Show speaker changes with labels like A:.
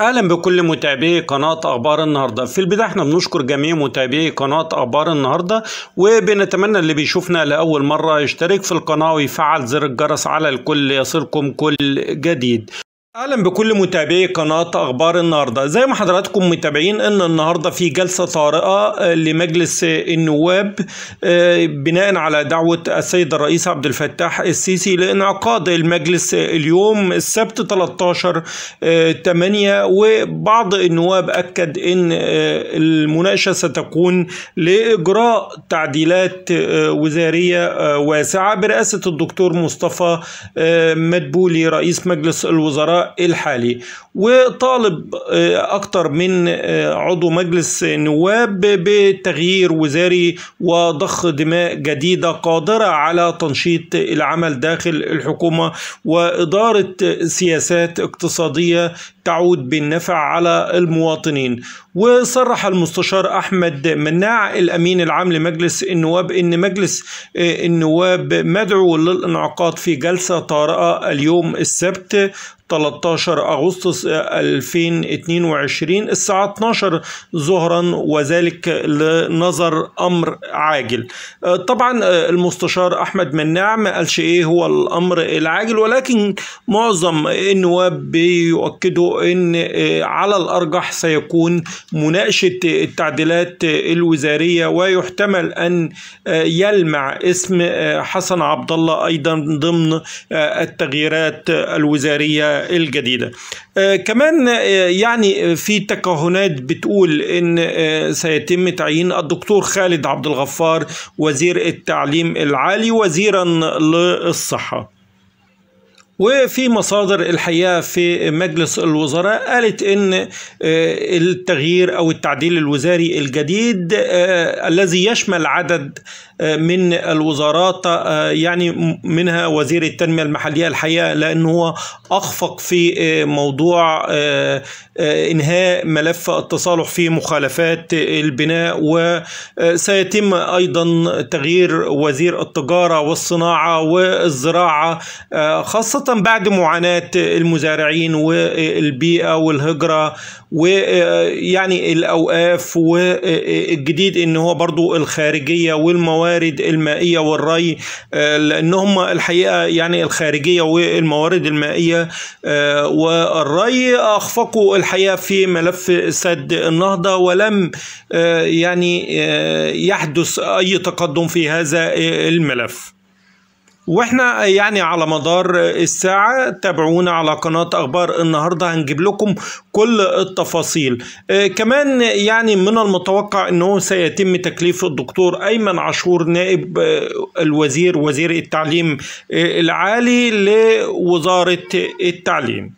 A: اهلا بكل متابعي قناه اخبار النهارده في البدايه احنا بنشكر جميع متابعي قناه اخبار النهارده وبنتمنى اللي بيشوفنا لاول مره يشترك في القناه ويفعل زر الجرس على الكل يصلكم كل جديد اهلا بكل متابعي قناه اخبار النهارده زي ما حضراتكم متابعين ان النهارده في جلسه طارئه لمجلس النواب آه، بناء على دعوه السيد الرئيس عبد الفتاح السيسي لانعقاد المجلس اليوم السبت 13 8 آه، وبعض النواب اكد ان آه، المناقشه ستكون لاجراء تعديلات وزاريه واسعه برئاسه الدكتور مصطفى مدبولي رئيس مجلس الوزراء الحالي وطالب آه، أكثر من آه، عضو مجلس نواب بتغيير وزاري وضخ دماء جديدة قادرة على تنشيط العمل داخل الحكومة وإدارة سياسات اقتصادية تعود بالنفع على المواطنين وصرح المستشار أحمد مناع الأمين العام لمجلس النواب أن مجلس آه، النواب مدعو للانعقاد في جلسة طارئة اليوم السبت 13 أغسطس 2022 آه، الساعة 12 ظهرا وذلك لنظر أمر عاجل آه، طبعا المستشار أحمد مناع ما قالش إيه هو الأمر العاجل ولكن معظم النواب بيؤكدوا ان آه، على الارجح سيكون مناقشه آه، التعديلات آه، الوزاريه ويحتمل ان يلمع اسم حسن عبد الله ايضا ضمن التغييرات الوزاريه الجديده. كمان يعني في تكهنات بتقول ان سيتم تعيين الدكتور خالد عبد الغفار وزير التعليم العالي وزيرا للصحه. وفي مصادر الحقيقه في مجلس الوزراء قالت ان آه، التغيير او التعديل الوزاري الجديد آه، الذي يشمل عدد آه، من الوزارات يعني منها وزير التنميه المحليه الحقيقه لانه هو اخفق في موضوع انهاء ملف التصالح في مخالفات البناء وسيتم ايضا تغيير وزير التجاره والصناعه والزراعه خاصه بعد معاناة المزارعين والبيئة والهجرة ويعني الأوقاف والجديد إن هو برضو الخارجية والموارد المائية والري لأن هم الحقيقة يعني الخارجية والموارد المائية والري أخفقوا الحقيقة في ملف سد النهضة ولم يعني يحدث أي تقدم في هذا الملف واحنا يعني على مدار الساعة تابعونا على قناة أخبار النهاردة هنجيب لكم كل التفاصيل آه، كمان يعني من المتوقع أنه سيتم تكليف الدكتور أيمن عاشور نائب آه، الوزير وزير التعليم آه، العالي لوزارة التعليم